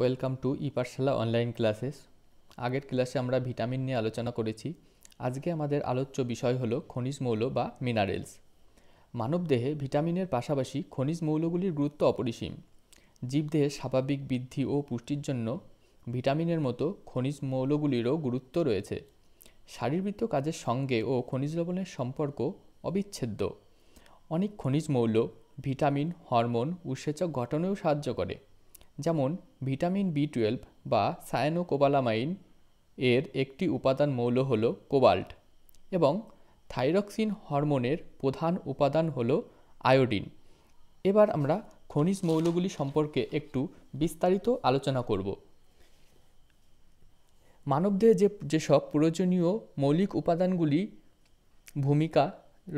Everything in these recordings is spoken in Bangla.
ওয়েলকাম টু ই পাঠশালা অনলাইন ক্লাসেস আগের ক্লাসে আমরা ভিটামিন নিয়ে আলোচনা করেছি আজকে আমাদের আলোচ্য বিষয় হলো খনিজ মৌল বা মিনারেলস মানবদেহে ভিটামিনের পাশাপাশি খনিজ মৌলগুলির গুরুত্ব অপরিসীম জীবদেহের স্বাভাবিক বৃদ্ধি ও পুষ্টির জন্য ভিটামিনের মতো খনিজ মৌলগুলিরও গুরুত্ব রয়েছে শারীরবৃত্ত কাজের সঙ্গে ও খনিজ লবণের সম্পর্ক অবিচ্ছেদ্য অনেক খনিজ মৌল ভিটামিন হরমোন উৎসেচক গঠনেও সাহায্য করে যেমন ভিটামিন বি টুয়েলভ বা সায়ানোকোবালামাইন এর একটি উপাদান মৌল হল কোবাল্ট এবং থাইরক্সিন হরমোনের প্রধান উপাদান হল আয়োডিন এবার আমরা খনিজ মৌলগুলি সম্পর্কে একটু বিস্তারিত আলোচনা করব মানবদেহে যে যেসব প্রয়োজনীয় মৌলিক উপাদানগুলি ভূমিকা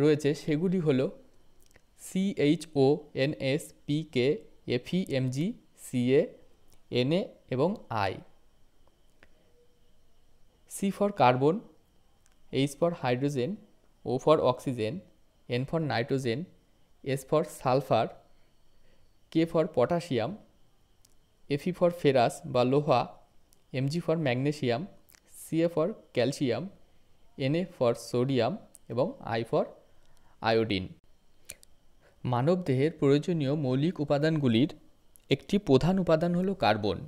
রয়েছে সেগুলি হল CHO NS K Fe Mg Ca Na এবং I C for carbon H for hydrogen O for oxygen N for nitrogen S for sulphur K for potassium Fe for ferrous বা লোহা Mg for magnesium Ca for calcium Na for sodium এবং আই ফর আয়োডিন মানবদেহের প্রয়োজনীয় মৌলিক উপাদানগুলির একটি প্রধান উপাদান হলো কার্বন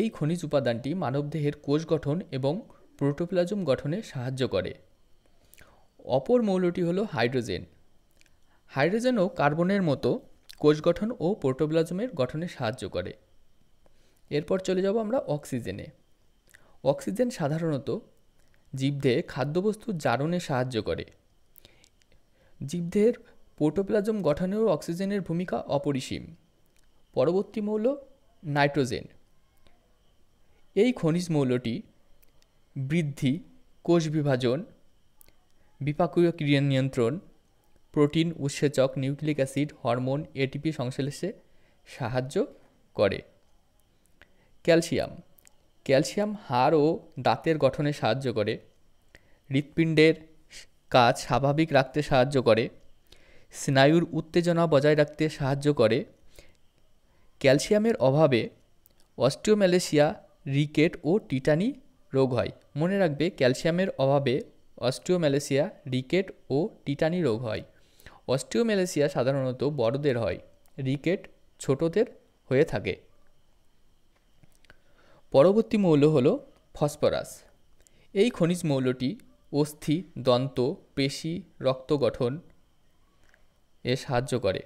এই খনিজ উপাদানটি মানবদেহের কোষ গঠন এবং প্রোটোপ্লাজম গঠনে সাহায্য করে অপর মৌলটি হলো হাইড্রোজেন হাইড্রোজেনও কার্বনের মতো কোষ গঠন ও প্রোটোপ্লাজমের গঠনে সাহায্য করে এরপর চলে যাব আমরা অক্সিজেনে অক্সিজেন সাধারণত জীবদেহে খাদ্যবস্তু জারণে সাহায্য করে জীবদেহের প্রোটোপ্লাজম গঠনেও অক্সিজেনের ভূমিকা অপরিসীম পরবর্তী মৌল নাইট্রোজেন এই খনিজ মৌলটি বৃদ্ধি কোষ বিভাজন বিপাকীয় ক্রিয়া নিয়ন্ত্রণ প্রোটিন উৎসেচক নিউক্লিক অ্যাসিড হরমোন এটিপি সংশ্লেষে সাহায্য করে ক্যালসিয়াম ক্যালসিয়াম হাড় ও দাঁতের গঠনে সাহায্য করে হৃৎপিণ্ডের কাজ স্বাভাবিক রাখতে সাহায্য করে স্নায়ুর উত্তেজনা বজায় রাখতে সাহায্য করে ক্যালসিয়ামের অভাবে অস্টিওম্যালেসিয়া রিকেট ও টিটানি রোগ হয় মনে রাখবে ক্যালসিয়ামের অভাবে অস্টিওম্যালেসিয়া রিকেট ও টিটানি রোগ হয় অস্টিওম্যালেসিয়া সাধারণত বড়দের হয় রিকেট ছোটদের হয়ে থাকে পরবর্তী মৌল হলো ফসফরাস এই খনিজ মৌলটি অস্থি দন্ত পেশি রক্ত গঠন এ সাহায্য করে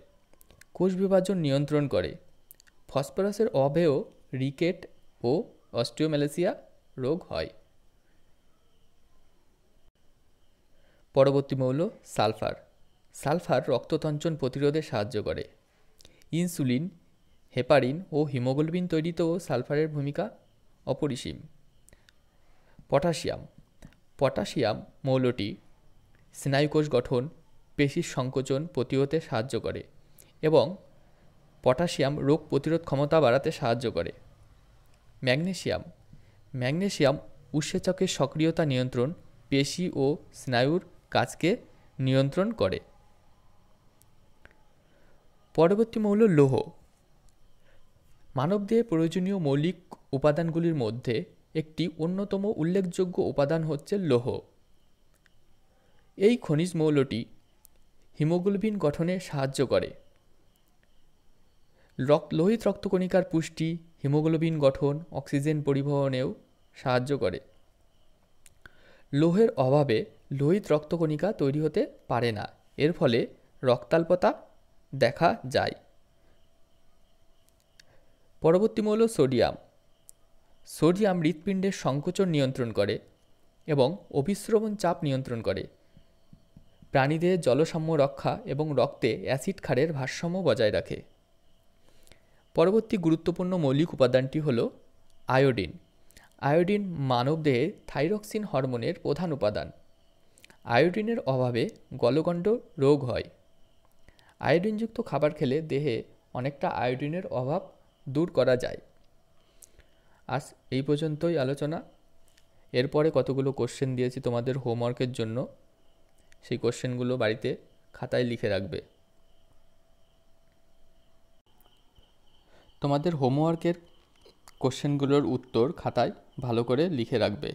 কোষ বিভাজন নিয়ন্ত্রণ করে ফসফরাসের অভেও রিকেট ও অস্টিওমেলেসিয়া রোগ হয় পরবর্তী মৌল সালফার সালফার রক্ততঞ্চন প্রতিরোধে সাহায্য করে ইনসুলিন হেপারিন ও হিমোগ্লোবিন তৈরিতেও সালফারের ভূমিকা অপরিসীম পটাশিয়াম পটাশিয়াম মৌলটি স্নায়ুকোষ গঠন পেশির সংকোচন প্রতিরোধে সাহায্য করে এবং পটাশিয়াম রোগ প্রতিরোধ ক্ষমতা বাড়াতে সাহায্য করে ম্যাগনেশিয়াম ম্যাগনেশিয়াম উৎসেচকের সক্রিয়তা নিয়ন্ত্রণ পেশি ও স্নায়ুর কাজকে নিয়ন্ত্রণ করে পরবর্তী মৌল লোহ মানবদেহে প্রয়োজনীয় মৌলিক উপাদানগুলির মধ্যে একটি অন্যতম উল্লেখযোগ্য উপাদান হচ্ছে লোহ এই খনিজ মৌলটি হিমোগ্লোবিন গঠনে সাহায্য করে রক্ত লোহিত রক্তকণিকার পুষ্টি হিমোগ্লোবিন গঠন অক্সিজেন পরিবহনেও সাহায্য করে লোহের অভাবে লোহিত রক্তকণিকা তৈরি হতে পারে না এর ফলে রক্তাল্পতা দেখা যায় পরবর্তী মৌল সোডিয়াম সোডিয়াম হৃৎপিণ্ডের সংকোচন নিয়ন্ত্রণ করে এবং অভিশ্রবণ চাপ নিয়ন্ত্রণ করে প্রাণীদের জলসাম্য রক্ষা এবং রক্তে অ্যাসিড ক্ষারের ভারসাম্য বজায় রাখে পরবর্তী গুরুত্বপূর্ণ মৌলিক উপাদানটি হল আয়োডিন আয়োডিন মানবদেহে থাইরক্সিন হরমোনের প্রধান উপাদান আয়োডিনের অভাবে গলগণ্ড রোগ হয় আয়োডিনযুক্ত খাবার খেলে দেহে অনেকটা আয়োডিনের অভাব দূর করা যায় আজ এই পর্যন্তই আলোচনা এরপরে কতগুলো কোশ্চেন দিয়েছি তোমাদের হোমওয়ার্কের জন্য সেই কোশ্চেনগুলো বাড়িতে খাতায় লিখে রাখবে তোমাদের হোমওয়ার্কের কোশ্চেনগুলোর উত্তর খাতায় ভালো করে লিখে রাখবে